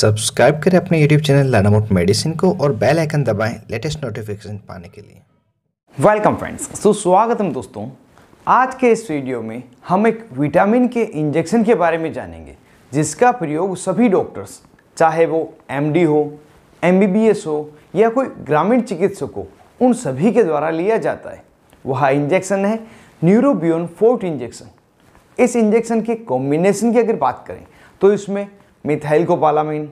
subscribe करें अपने YouTube channel लर्नमोट medicine को और बेल आइकन दबाएं लेटेस्ट नोटिफिकेशन पाने के लिए वेलकम फ्रेंड्स तो स्वागतम दोस्तों आज के इस वीडियो में हम एक विटामिन के इंजेक्शन के बारे में जानेंगे जिसका प्रयोग सभी डॉक्टर्स चाहे वो एम हो एम हो या कोई ग्रामीण चिकित्सक हो उन सभी के द्वारा लिया जाता है वह इंजेक्शन है न्यूरोबियन फोर्ट इंजेक्शन इस इंजेक्शन के कॉम्बिनेशन की अगर बात करें तो इसमें मिथाइल कोपालामिन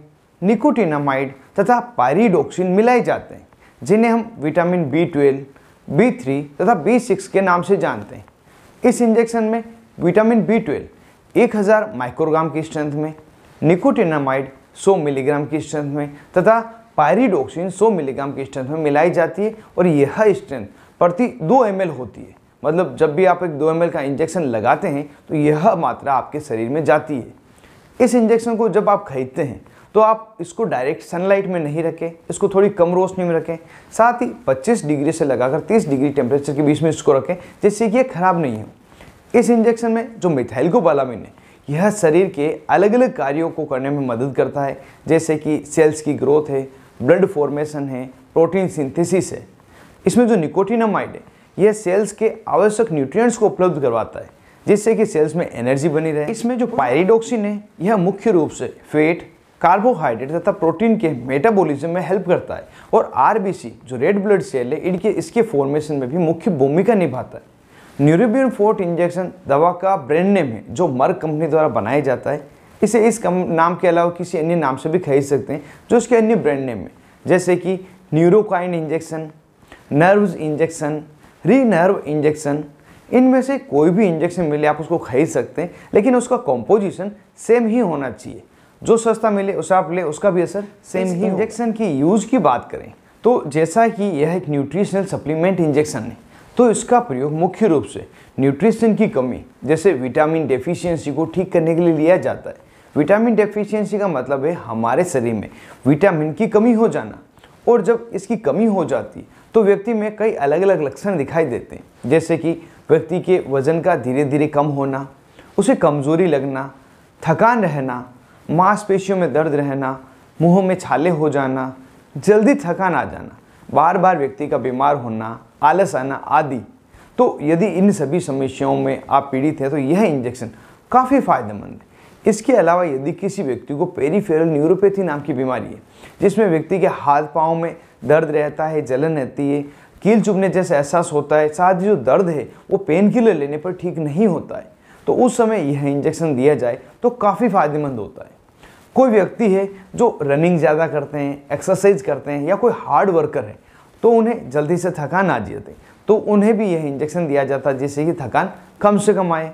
निकोटिनामाइड तथा पायरीडोक्सिन मिलाए जाते हैं जिन्हें हम vitamin B twelve B three तथा बी सिक्स के नाम से जानते हैं इस इंजेक्शन में विटामिन बी ट्वेल्व एक हज़ार माइक्रोग्राम की स्ट्रेंथ में निकोटिनामाइड 100 मिलीग्राम की स्ट्रेंथ में तथा पायरीडोक्सिन 100 मिलीग्राम की स्ट्रेंथ में मिलाई जाती है और यह स्ट्रेंथ प्रति 2 एम होती है मतलब जब भी आप एक 2 एम का इंजेक्शन लगाते हैं तो यह मात्रा आपके शरीर में जाती है इस इंजेक्शन को जब आप खरीदते हैं तो आप इसको डायरेक्ट सनलाइट में नहीं रखें इसको थोड़ी कम रोशनी में रखें साथ ही 25 डिग्री से लगाकर 30 डिग्री टेम्परेचर के बीच में इसको रखें जिससे कि यह ख़राब नहीं हो इस इंजेक्शन में जो मिथाइल कोबालामिन है यह शरीर के अलग अलग कार्यों को करने में मदद करता है जैसे कि सेल्स की ग्रोथ है ब्लड फॉर्मेशन है प्रोटीन सिंथेसिस है इसमें जो निकोटिनमाइड है यह सेल्स के आवश्यक न्यूट्रिएंट्स को उपलब्ध करवाता है जिससे कि सेल्स में एनर्जी बनी रहे इसमें जो पायरिडोक्सिन है यह मुख्य रूप से फेट कार्बोहाइड्रेट तथा प्रोटीन के मेटाबॉलिज्म में हेल्प करता है और आरबीसी जो रेड ब्लड सेल है इनके इसके फॉर्मेशन में भी मुख्य भूमिका निभाता है न्यूरोबियन फोर्ट इंजेक्शन दवा का ब्रांड नेम है जो मर्ग कंपनी द्वारा बनाया जाता है इसे इस कम नाम के अलावा किसी अन्य नाम से भी खरीद सकते हैं जो इसके अन्य ब्रांड नेम है जैसे कि Neurokind injection Nerves injection Renerve injection इनमें से कोई भी इंजेक्शन मिले आप उसको खरीद सकते हैं लेकिन उसका कॉम्पोजिशन सेम ही होना चाहिए जो सस्ता मिले उसे आप ले उसका भी असर सेम ही इंजेक्शन की यूज़ की बात करें तो जैसा कि यह एक न्यूट्रिशनल सप्लीमेंट इंजेक्शन है तो इसका प्रयोग मुख्य रूप से न्यूट्रिशन की कमी जैसे विटामिन डेफिशिएंसी को ठीक करने के लिए लिया जाता है विटामिन डेफिशिएंसी का मतलब है हमारे शरीर में विटामिन की कमी हो जाना और जब इसकी कमी हो जाती तो व्यक्ति में कई अलग अलग लक्षण दिखाई देते हैं जैसे कि व्यक्ति के वज़न का धीरे धीरे कम होना उसे कमज़ोरी लगना थकान रहना मांसपेशियों में दर्द रहना मुंह में छाले हो जाना जल्दी थकान आ जाना बार बार व्यक्ति का बीमार होना आलस आना आदि तो यदि इन सभी समस्याओं में आप पीड़ित हैं तो यह इंजेक्शन काफ़ी फ़ायदेमंद है इसके अलावा यदि किसी व्यक्ति को पेरीफेरल न्यूरोपैथी नाम की बीमारी है जिसमें व्यक्ति के हाथ पाँव में दर्द रहता है जलन रहती है कील चुभने जैसे एहसास होता है साथ ही जो दर्द है वो पेन किलर लेने पर ठीक नहीं होता है तो उस समय यह इंजेक्शन दिया जाए तो काफ़ी फायदेमंद होता है कोई व्यक्ति है जो रनिंग ज़्यादा करते हैं एक्सरसाइज करते हैं या कोई हार्ड वर्कर है तो उन्हें जल्दी से थकान आ जाती तो उन्हें भी यह इंजेक्शन दिया जाता है जिससे कि थकान कम से कम आए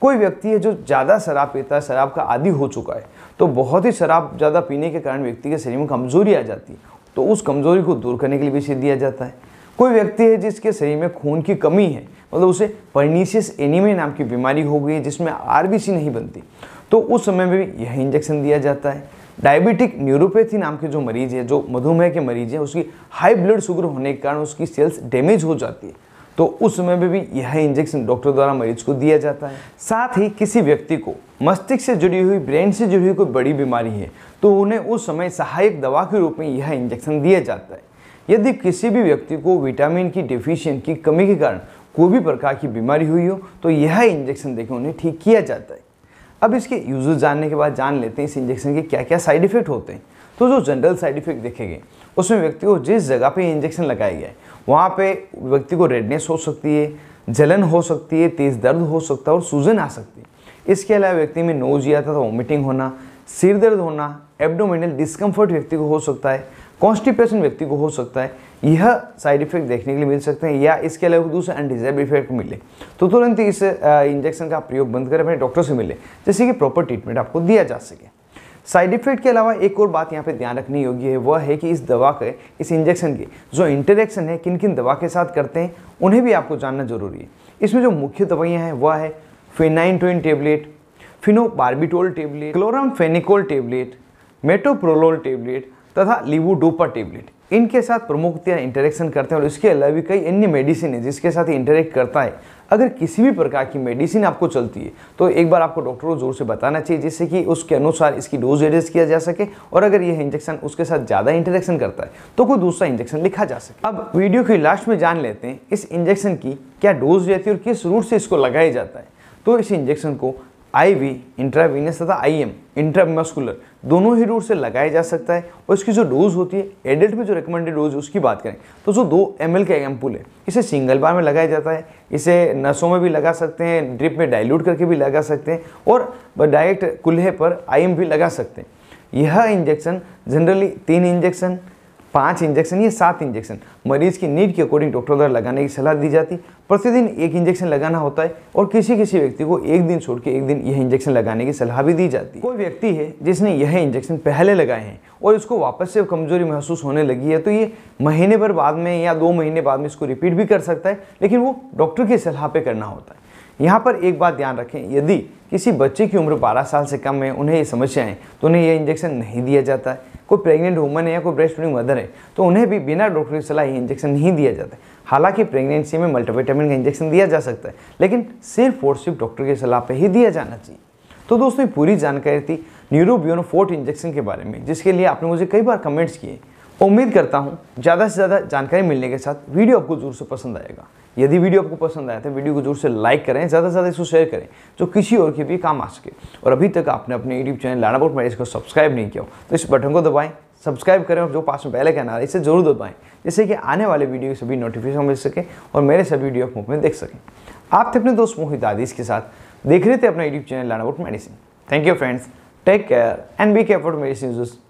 कोई व्यक्ति है जो ज़्यादा शराब पीता है शराब का आदि हो चुका है तो बहुत ही शराब ज़्यादा पीने के कारण व्यक्ति के शरीर में कमज़ोरी आ जाती है तो उस कमज़ोरी को दूर करने के लिए भी इसे दिया जाता है कोई व्यक्ति है जिसके शरीर में खून की कमी है मतलब उसे पर्नीशियस एनीमिया नाम की बीमारी हो गई है जिसमें आरबीसी नहीं बनती तो उस समय में भी यह इंजेक्शन दिया जाता है डायबिटिक न्यूरोपैथी नाम के जो मरीज है जो मधुमेह के मरीज है उसकी हाई ब्लड शुगर होने के कारण उसकी सेल्स डैमेज हो जाती है तो उस समय में भी यह इंजेक्शन डॉक्टर द्वारा मरीज को दिया जाता है साथ ही किसी व्यक्ति को मस्तिष्क से जुड़ी हुई ब्रेन से जुड़ी हुई कोई बड़ी बीमारी है तो उन्हें उस समय सहायक दवा के रूप में यह इंजेक्शन दिया जाता है यदि किसी भी व्यक्ति को विटामिन की डिफिशियंट की कमी के कारण कोई भी प्रकार की बीमारी हुई हो तो यह इंजेक्शन देकर उन्हें ठीक किया जाता है अब इसके यूजेस जानने के बाद जान लेते हैं इस इंजेक्शन के क्या क्या साइड इफेक्ट होते हैं तो जो जनरल साइड इफेक्ट देखे गए उसमें व्यक्ति को जिस जगह पे इंजेक्शन लगाया गया है वहाँ पे व्यक्ति को रेडनेस हो सकती है जलन हो सकती है तेज़ दर्द हो सकता है और सूजन आ सकती है इसके अलावा व्यक्ति में नोज या था वॉमिटिंग होना सिर दर्द होना एब्डोमिनल डिस्कम्फर्ट व्यक्ति को हो सकता है कॉन्स्टिपेशन व्यक्ति को हो सकता है यह साइड इफेक्ट देखने के लिए मिल सकते हैं या इसके अलावा दूसरे अनडिजायर्ड इफेक्ट मिले तो तुरंत इस इंजेक्शन का प्रयोग बंद करें अपने डॉक्टर से मिले जैसे कि प्रॉपर ट्रीटमेंट आपको दिया जा सके साइड इफेक्ट के अलावा एक और बात यहाँ पे ध्यान रखनी योग्य है वह है कि इस दवा के इस इंजेक्शन के जो इंटरेक्शन है किन किन दवा के साथ करते हैं उन्हें भी आपको जानना जरूरी है इसमें जो मुख्य दवाइयाँ हैं वह है फिनाइन tablet phenobarbitol tablet chloramphenicol tablet metoprolol tablet तथा लिवोडोपा टेबलेट इनके साथ प्रमुख इंटरेक्शन करते हैं और इसके अलावा भी कई अन्य मेडिसिन है जिसके साथ ये इंटरेक्ट करता है अगर किसी भी प्रकार की मेडिसिन आपको चलती है तो एक बार आपको डॉक्टर को जोर से बताना चाहिए जिससे कि उसके अनुसार इसकी डोज एडजस्ट किया जा सके और अगर यह इंजेक्शन उसके साथ ज़्यादा इंटरेक्शन करता है तो कोई दूसरा इंजेक्शन लिखा जा सके अब वीडियो के लास्ट में जान लेते हैं इस इंजेक्शन की क्या डोज रहती है और किस रूट से इसको लगाया जाता है तो इस इंजेक्शन को आई वी इंट्रावीनियस तथा आई एम इंट्रामस्कुलर दोनों ही रूट से लगाया जा सकता है और इसकी जो डोज होती है एडल्ट में जो रिकमेंडेड डोज उसकी बात करें तो जो दो एम एल का एम्पूल है इसे सिंगल बार में लगाया जाता है इसे नसों में भी लगा सकते हैं ड्रिप में डाइल्यूट करके भी लगा सकते हैं और डायरेक्ट कुल्हे पर आई एम भी लगा सकते हैं यह इंजेक्शन जनरली तीन इंजेक्शन पाँच इंजेक्शन या सात इंजेक्शन मरीज की नीड के अकॉर्डिंग डॉक्टर द्वारा लगाने की सलाह दी जाती प्रतिदिन एक इंजेक्शन लगाना होता है और किसी किसी व्यक्ति को एक दिन छोड़ के एक दिन यह इंजेक्शन लगाने की सलाह भी दी जाती है कोई व्यक्ति है जिसने यह इंजेक्शन पहले लगाए हैं और इसको वापस से कमजोरी महसूस होने लगी है तो ये महीने भर बाद में या दो महीने बाद में इसको रिपीट भी कर सकता है लेकिन वो डॉक्टर की सलाह पर करना होता है यहाँ पर एक बात ध्यान रखें यदि किसी बच्चे की उम्र 12 साल से कम है उन्हें ये समस्या तो उन्हें यह इंजेक्शन नहीं दिया जाता है कोई प्रेग्नेंट वुमन है या कोई ब्रेस्ट फीडिंग मदर है तो उन्हें भी बिना डॉक्टर की सलाह ये इंजेक्शन नहीं दिया जाता हालांकि प्रेगनेंसी में मल्टीविटामिन का इंजेक्शन दिया जा सकता है लेकिन सिर्फ और सिर्फ डॉक्टर की सलाह पर ही दिया जाना चाहिए तो दोस्तों ये पूरी जानकारी थी न्यूरोबियोनो फोर्ट इंजेक्शन के बारे में जिसके लिए आपने मुझे कई बार कमेंट्स किए उम्मीद करता हूँ ज़्यादा से ज़्यादा जानकारी मिलने के साथ वीडियो आपको ज़रूर से पसंद आएगा यदि वीडियो आपको पसंद आया तो वीडियो को ज़रूर से लाइक करें ज़्यादा से ज़्यादा इसको शेयर करें जो किसी और के भी काम आ सके और अभी तक आपने अपने यूट्यूब चैनल लानापोर्ट मैरिज को सब्सक्राइब नहीं किया तो इस बटन को दबाएँ सब्सक्राइब करें और जो पास में पहले कहना है इसे जरूर दबाएं जिससे कि आने वाले वीडियो की सभी नोटिफिकेशन मिल सके और मेरे सभी वीडियो आप में देख सकें आप थे अपने दोस्त मोहित आदिश के साथ देख रहे थे अपना यूट्यूब चैनल लानापोर्ट medicine thank you friends take care and be care for medicine